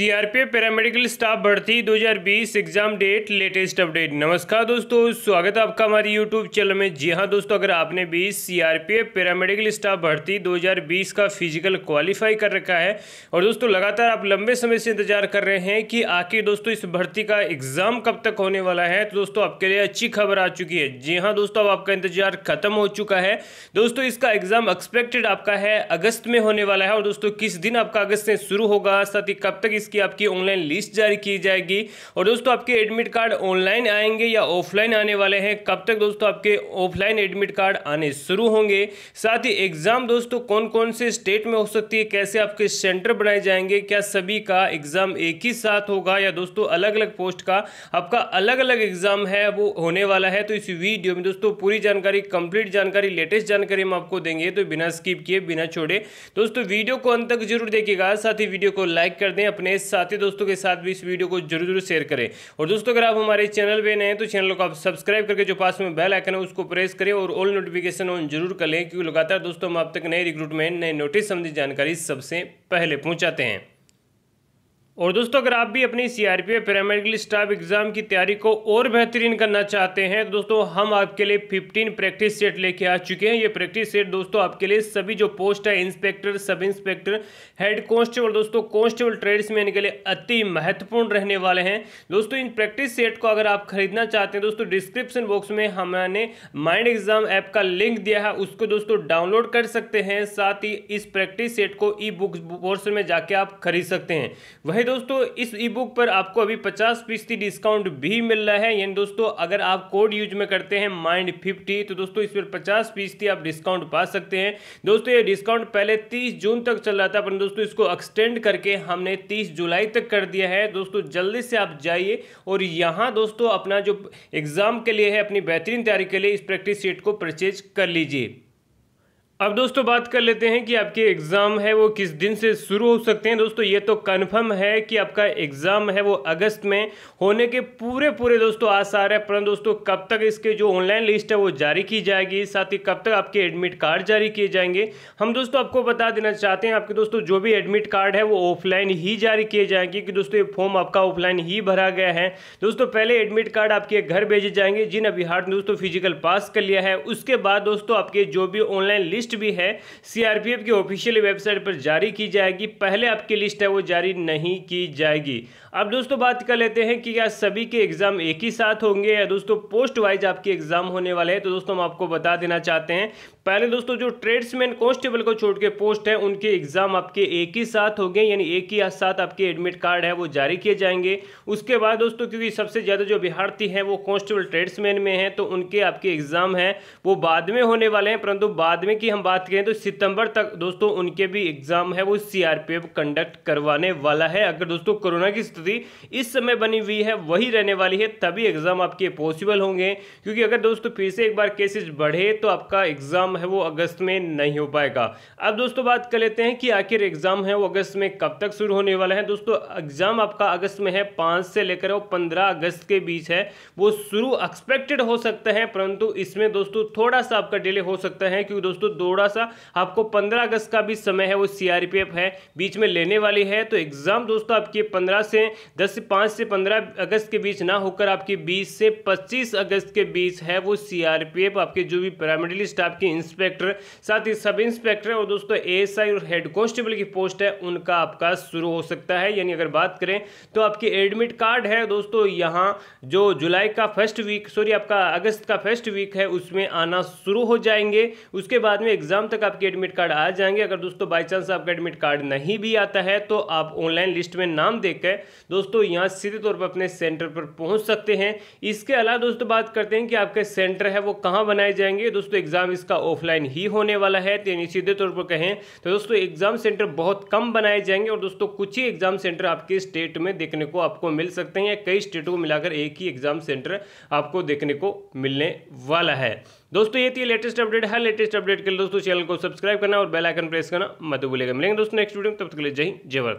CRPF paramedical staff भर्ती 2020 exam date latest update नमस्कार दोस्तों स्वागत है आपका हमारे यूट्यूब चैनल में जी हां दोस्तों अगर आपने भी सीआरपीएफ पैरामेडिकल स्टाफ भर्ती 2020 का फिजिकल क्वालिफाई कर रखा है और दोस्तों लगातार आप लंबे समय से इंतजार कर रहे हैं कि आखिर दोस्तों इस भर्ती का एग्जाम कब तक होने वाला है तो दोस्तों आपके लिए अच्छी खबर आ चुकी है जी हाँ दोस्तों अब आपका इंतजार खत्म हो चुका है दोस्तों इसका एग्जाम एक्सपेक्टेड आपका है अगस्त में होने वाला है और दोस्तों किस दिन आपका अगस्त से शुरू होगा साथ ही कब तक इस की आपकी ऑनलाइन लिस्ट जारी की जाएगी और दोस्तों आपके एडमिट कार्ड ऑनलाइन आएंगे या ऑफलाइन आने वाले हैं कब तक दोस्तों आपके ऑफलाइन एडमिट कार्ड आने शुरू होंगे साथ ही एग्ज़ाम दोस्तों कौन कौन से स्टेट में हो सकती है कैसे आपके सेंटर बनाए जाएंगे क्या सभी का एग्ज़ाम एक ही साथ होगा या दोस्तों अलग अलग पोस्ट का आपका अलग अलग एग्ज़ाम है वो होने वाला है तो इस वीडियो में दोस्तों पूरी जानकारी कंप्लीट जानकारी लेटेस्ट जानकारी हम आपको देंगे तो बिना स्किप किए बिना छोड़े दोस्तों वीडियो को अंत तक जरूर देखिएगा साथ ही वीडियो को लाइक कर दें अपने अपने साथी दोस्तों के साथ भी इस वीडियो को जरूर जरूर शेयर करें और दोस्तों अगर आप हमारे चैनल पर नए हैं तो चैनल को आप सब्सक्राइब करके जो पास में बेल आइकन है उसको प्रेस करें और ऑल नोटिफिकेशन ऑन जरूर कर लें क्योंकि लगातार दोस्तों हम आप तक नए रिक्रूटमेंट नए नोटिस संबंधी जानकारी सबसे पहले पहुँचाते हैं और दोस्तों अगर आप भी अपनी C R P paramedical staff exam की तैयारी को और बेहतरीन करना चाहते हैं तो दोस्तों हम आपके लिए 15 प्रैक्टिस सेट लेके आ चुके हैं ये प्रैक्टिस सेट दोस्तों आपके लिए सभी जो पोस्ट है inspector sub inspector head constable दोस्तों कांस्टेबल ट्रेड्स में लिए अति महत्वपूर्ण रहने वाले हैं दोस्तों इन प्रैक्टिस सेट को अगर आप खरीदना चाहते हैं दोस्तों डिस्क्रिप्शन बॉक्स में हमने माइंड एग्जाम ऐप का लिंक दिया है उसको दोस्तों डाउनलोड कर सकते हैं साथ ही इस प्रैक्टिस सेट को ई बुक में जाके आप खरीद सकते हैं वही दोस्तों इस ई बुक पर आपको अभी पचास फीसदी डिस्काउंट भी मिल रहा है यानी दोस्तों अगर आप कोड यूज में करते हैं माइंड फिफ्टी तो दोस्तों इस पर पचास फीसदी आप डिस्काउंट पा सकते हैं दोस्तों ये डिस्काउंट पहले तीस जून तक चल रहा था पर दोस्तों इसको एक्सटेंड करके हमने तीस जुलाई तक कर दिया है दोस्तों जल्दी से आप जाइए और यहाँ दोस्तों अपना जो एग्ज़ाम के लिए है अपनी बेहतरीन तैयारी के लिए इस प्रैक्टिस सीट को परचेज कर लीजिए अब दोस्तों बात कर लेते हैं कि आपके एग्ज़ाम है वो किस दिन से शुरू हो सकते हैं दोस्तों ये तो कन्फर्म है कि आपका एग्ज़ाम है वो अगस्त में होने के पूरे पूरे दोस्तों आसार है परंतु दोस्तों कब तक इसके जो ऑनलाइन लिस्ट है वो जारी की जाएगी साथ ही कब तक आपके एडमिट कार्ड जारी किए जाएंगे हम दोस्तों आपको बता देना चाहते हैं आपके दोस्तों जो भी एडमिट कार्ड है वो ऑफलाइन ही जारी किए जाएंगे कि दोस्तों ये फॉर्म आपका ऑफलाइन ही भरा गया है दोस्तों पहले एडमिट कार्ड आपके घर भेजे जाएंगे जिन अभिहार ने दोस्तों फिजिकल पास कर लिया है उसके बाद दोस्तों आपके जो भी ऑनलाइन लिस्ट लिस्ट भी है सीआरपीएफ की ऑफिशियल वेबसाइट पर जारी की जाएगी पहले आपकी लिस्ट है वो जारी नहीं की जाएगी अब दोस्तों बात कर लेते हैं कि क्या सभी के एग्जाम एक ही साथ होंगे या दोस्तों पोस्ट वाइज आपके एग्जाम होने वाले हैं तो दोस्तों हम आपको बता देना चाहते हैं पहले दोस्तों जो ट्रेड्समैन कॉन्स्टेबल को छोड़ के पोस्ट है उनके एग्जाम आपके एक ही साथ हो गए यानी एक ही साथ आपके एडमिट कार्ड है वो जारी किए जाएंगे उसके बाद दोस्तों क्योंकि सबसे ज़्यादा जो अभ्यार्थी हैं वो कॉन्स्टेबल ट्रेड्समैन में हैं तो उनके आपके एग्जाम हैं वो बाद में होने वाले हैं परंतु बाद में की हम हम बात करें तो सितंबर तक दोस्तों उनके भी एग्जाम है वो सीआरपीएफ कंडक्ट करवाने वाला है अगर दोस्तों कोरोना की स्थिति इस समय बनी हुई है वही रहने वाली है तभी एग्जाम आपके पॉसिबल होंगे क्योंकि अगर दोस्तों फिर से एक बार केसेस बढ़े तो आपका एग्जाम है वो अगस्त में नहीं हो पाएगा अब दोस्तों बात कर लेते हैं कि आखिर एग्जाम है वो अगस्त में कब तक शुरू होने वाला है दोस्तों एग्जाम आपका अगस्त में है पांच से लेकर वो पंद्रह अगस्त के बीच है वो शुरू एक्सपेक्टेड हो सकता है परंतु इसमें दोस्तों थोड़ा सा आपका डिले हो सकता है क्योंकि दोस्तों दो थोड़ा सा आपको पंद्रह अगस्त का भी समय है वो सीआरपीएफ है बीच में लेने वाली है तो एग्जाम दोस्तों आपके पंद्रह से दस पाँच से पंद्रह अगस्त के बीच ना होकर आपके बीस से पच्चीस अगस्त के बीच है वो सीआरपीएफ आपके जो भी पैरामिलिट्री स्टाफ के इंस्पेक्टर साथ ही सब इंस्पेक्टर और दोस्तों ए और हेड कॉन्स्टेबल की पोस्ट है उनका आपका शुरू हो सकता है यानी अगर बात करें तो आपके एडमिट कार्ड है दोस्तों यहाँ जो जुलाई का फर्स्ट वीक सॉरी आपका अगस्त का फर्स्ट वीक है उसमें आना शुरू हो जाएंगे उसके बाद में एग्ज़ाम तक आपके एडमिट कार्ड आ जाएंगे अगर दोस्तों बाई चांस आपका एडमिट कार्ड नहीं भी आता है तो आप ऑनलाइन लिस्ट में नाम देकर दोस्तों यहाँ सीधे तौर पर अपने सेंटर पर पहुँच सकते हैं इसके अलावा दोस्तों बात करते हैं कि आपके सेंटर है वो कहाँ बनाए जाएंगे दोस्तों एग्ज़ाम इसका ऑफलाइन ही होने वाला है तो यानी सीधे तौर पर कहें तो दोस्तों एग्ज़ाम सेंटर बहुत कम बनाए जाएंगे और दोस्तों कुछ ही एग्ज़ाम सेंटर आपके स्टेट में देखने को आपको मिल सकते हैं कई स्टेटों को मिलाकर एक ही एग्ज़ाम सेंटर आपको देखने को मिलने वाला है दोस्तों ये थी लेटेस्ट अपडेट हर लेटेस्ट अपडेट के लिए दोस्तों चैनल को सब्सक्राइब करना और बेल आइकन प्रेस करना मत भूलेगा मिलेंगे दोस्तों नेक्स्ट वीडियो में तब तक के लिए जय जय भारत